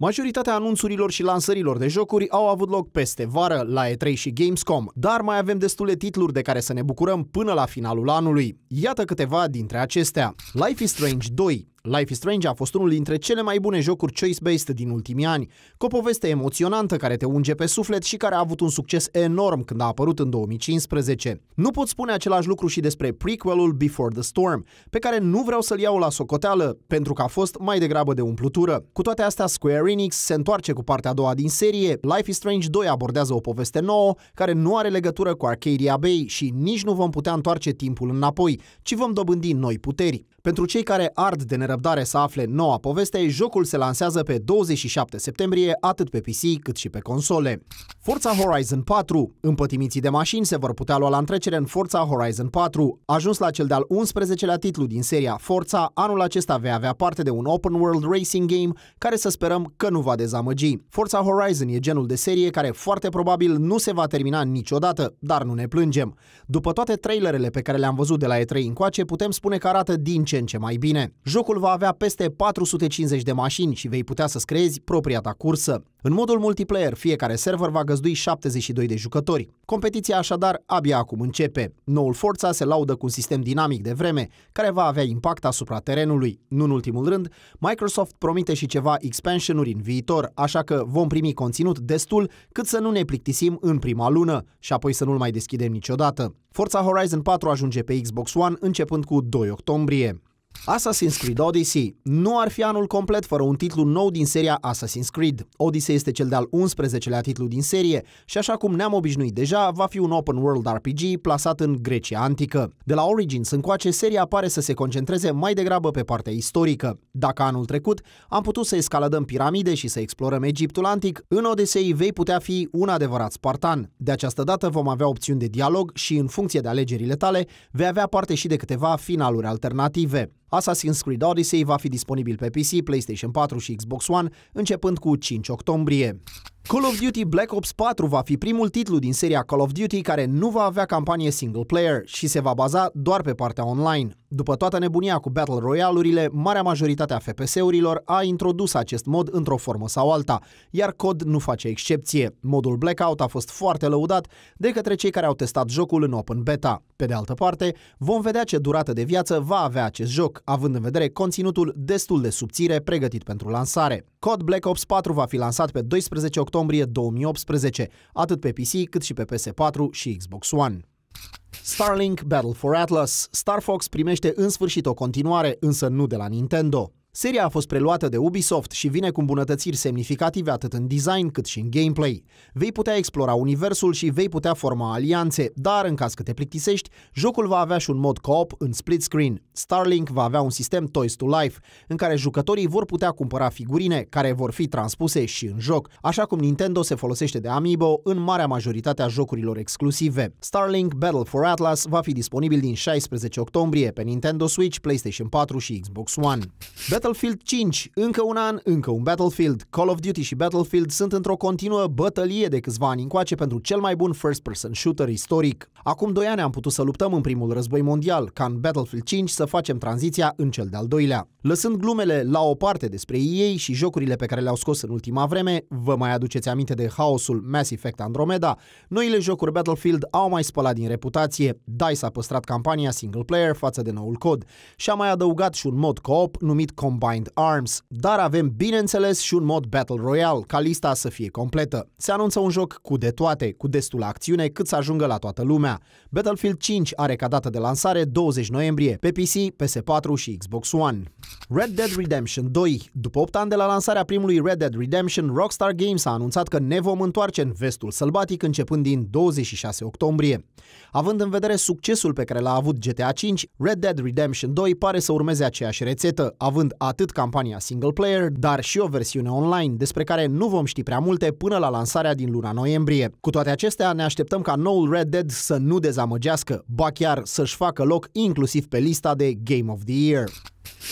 Majoritatea anunțurilor și lansărilor de jocuri au avut loc peste vară la E3 și Gamescom, dar mai avem destule titluri de care să ne bucurăm până la finalul anului. Iată câteva dintre acestea. Life is Strange 2, Life is Strange a fost unul dintre cele mai bune jocuri choice-based din ultimii ani, cu o poveste emoționantă care te unge pe suflet și care a avut un succes enorm când a apărut în 2015. Nu pot spune același lucru și despre prequelul Before the Storm, pe care nu vreau să-l iau la socoteală, pentru că a fost mai degrabă de umplutură. Cu toate astea, Square Enix se întoarce cu partea a doua din serie, Life is Strange 2 abordează o poveste nouă, care nu are legătură cu Arcadia Bay și nici nu vom putea întoarce timpul înapoi, ci vom dobândi noi puteri. Pentru cei care ard de nerăbdare să afle noua poveste, jocul se lansează pe 27 septembrie atât pe PC cât și pe console. Forza Horizon 4. Împătimiții de mașini se vor putea lua la întrecere în Forza Horizon 4. Ajuns la cel de-al 11-lea titlu din seria Forza, anul acesta vei avea parte de un open world racing game care să sperăm că nu va dezamăgi. Forza Horizon e genul de serie care foarte probabil nu se va termina niciodată, dar nu ne plângem. După toate trailerele pe care le-am văzut de la E3 încoace, putem spune că arată din ce ce în ce mai bine. Jocul va avea peste 450 de mașini și vei putea să-ți creezi propria ta cursă. În modul multiplayer, fiecare server va găzdui 72 de jucători. Competiția așadar abia acum începe. Noul Forța se laudă cu un sistem dinamic de vreme, care va avea impact asupra terenului. Nu în ultimul rând, Microsoft promite și ceva expansionuri în viitor, așa că vom primi conținut destul cât să nu ne plictisim în prima lună și apoi să nu-l mai deschidem niciodată. Forza Horizon 4 ajunge pe Xbox One începând cu 2 octombrie. Assassin's Creed Odyssey nu ar fi anul complet fără un titlu nou din seria Assassin's Creed. Odyssey este cel de-al 11-lea titlu din serie și așa cum ne-am obișnuit deja, va fi un open world RPG plasat în Grecia antică. De la Origins încoace, seria pare să se concentreze mai degrabă pe partea istorică. Dacă anul trecut am putut să escaladăm piramide și să explorăm Egiptul antic, în Odyssey vei putea fi un adevărat spartan. De această dată vom avea opțiuni de dialog și în funcție de alegerile tale vei avea parte și de câteva finaluri alternative. Assassin's Creed Odyssey va fi disponibil pe PC, PlayStation 4 și Xbox One începând cu 5 octombrie. Call of Duty Black Ops 4 va fi primul titlu din seria Call of Duty care nu va avea campanie single player și se va baza doar pe partea online. După toată nebunia cu Battle Royale-urile, marea majoritate a FPS-urilor a introdus acest mod într-o formă sau alta, iar COD nu face excepție. Modul Blackout a fost foarte lăudat de către cei care au testat jocul în open beta. Pe de altă parte, vom vedea ce durată de viață va avea acest joc, având în vedere conținutul destul de subțire pregătit pentru lansare. Cod Black Ops 4 va fi lansat pe 12 octombrie 2018, atât pe PC cât și pe PS4 și Xbox One. Starlink Battle for Atlas Star Fox primește în sfârșit o continuare, însă nu de la Nintendo. Seria a fost preluată de Ubisoft și vine cu îmbunătățiri semnificative atât în design cât și în gameplay. Vei putea explora universul și vei putea forma alianțe, dar în caz că te plictisești, jocul va avea și un mod co-op în split screen. Starlink va avea un sistem Toys to Life, în care jucătorii vor putea cumpăra figurine care vor fi transpuse și în joc, așa cum Nintendo se folosește de Amiibo în marea majoritate a jocurilor exclusive. Starlink Battle for Atlas va fi disponibil din 16 octombrie pe Nintendo Switch, PlayStation 4 și Xbox One. Battle Battlefield 5, încă un an, încă un Battlefield. Call of Duty și Battlefield sunt într-o continuă bătălie de câțiva ani încoace pentru cel mai bun first-person shooter istoric. Acum doi ani am putut să luptăm în primul război mondial, ca în Battlefield 5 să facem tranziția în cel de-al doilea. Lăsând glumele la o parte despre ei și jocurile pe care le-au scos în ultima vreme, vă mai aduceți aminte de haosul Mass Effect Andromeda? Noile jocuri Battlefield au mai spălat din reputație, DICE a păstrat campania single player față de noul cod și a mai adăugat și un mod co-op numit Combat Combined Arms, dar avem bineînțeles și un mod Battle Royale, ca lista să fie completă. Se anunță un joc cu de toate, cu destulă acțiune cât să ajungă la toată lumea. Battlefield 5 are ca dată de lansare 20 noiembrie, pe PC, PS4 și Xbox One. Red Dead Redemption 2 După 8 ani de la lansarea primului Red Dead Redemption, Rockstar Games a anunțat că ne vom întoarce în vestul sălbatic începând din 26 octombrie. Având în vedere succesul pe care l-a avut GTA 5, Red Dead Redemption 2 pare să urmeze aceeași rețetă, având atât campania single player, dar și o versiune online, despre care nu vom ști prea multe până la lansarea din luna noiembrie. Cu toate acestea, ne așteptăm ca noul Red Dead să nu dezamăgească, ba chiar să-și facă loc inclusiv pe lista de Game of the Year.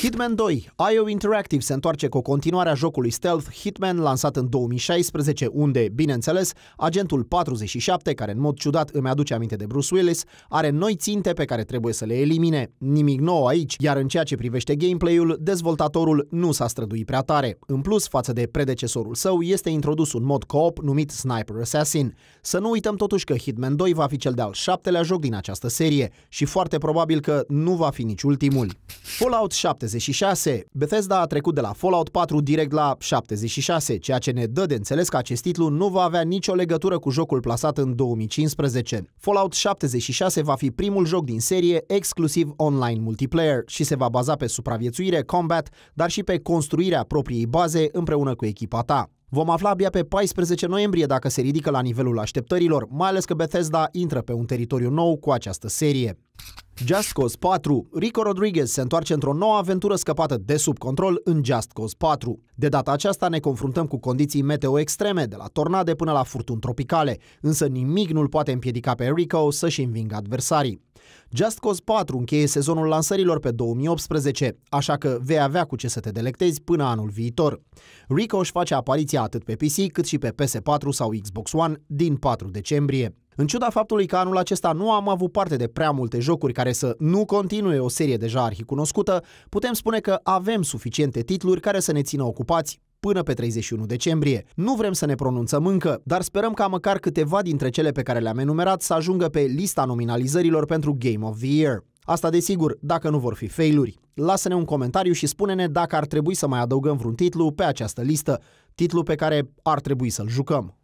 Hitman 2, IO Interactive se întoarce cu continuarea jocului stealth Hitman lansat în 2016, unde, bineînțeles, agentul 47, care în mod ciudat îmi aduce aminte de Bruce Willis, are noi ținte pe care trebuie să le elimine. Nimic nou aici, iar în ceea ce privește gameplay-ul, dezvoltatorul nu s-a străduit prea tare. În plus, față de predecesorul său, este introdus un mod co-op numit Sniper Assassin. Să nu uităm totuși că Hitman 2 va fi cel de-al șaptelea joc din această serie și foarte probabil că nu va fi nici ultimul. Fallout 6 76. Bethesda a trecut de la Fallout 4 direct la 76, ceea ce ne dă de înțeles că acest titlu nu va avea nicio legătură cu jocul plasat în 2015. Fallout 76 va fi primul joc din serie exclusiv online multiplayer și se va baza pe supraviețuire, combat, dar și pe construirea propriei baze împreună cu echipa ta. Vom afla abia pe 14 noiembrie dacă se ridică la nivelul așteptărilor, mai ales că Bethesda intră pe un teritoriu nou cu această serie. Just Cause 4 Rico Rodriguez se întoarce într-o nouă aventură scăpată de sub control în Just Cause 4. De data aceasta ne confruntăm cu condiții meteo extreme, de la tornade până la furtuni tropicale, însă nimic nu-l poate împiedica pe Rico să-și învingă adversarii. Just Cause 4 încheie sezonul lansărilor pe 2018, așa că vei avea cu ce să te delectezi până anul viitor. Rico își face apariția atât pe PC cât și pe PS4 sau Xbox One din 4 decembrie. În ciuda faptului că anul acesta nu am avut parte de prea multe jocuri care să nu continue o serie deja arhicunoscută, putem spune că avem suficiente titluri care să ne țină ocupați până pe 31 decembrie. Nu vrem să ne pronunțăm încă, dar sperăm ca măcar câteva dintre cele pe care le-am enumerat să ajungă pe lista nominalizărilor pentru Game of the Year. Asta desigur, dacă nu vor fi failuri. Lasă-ne un comentariu și spune-ne dacă ar trebui să mai adăugăm vreun titlu pe această listă, titlu pe care ar trebui să-l jucăm.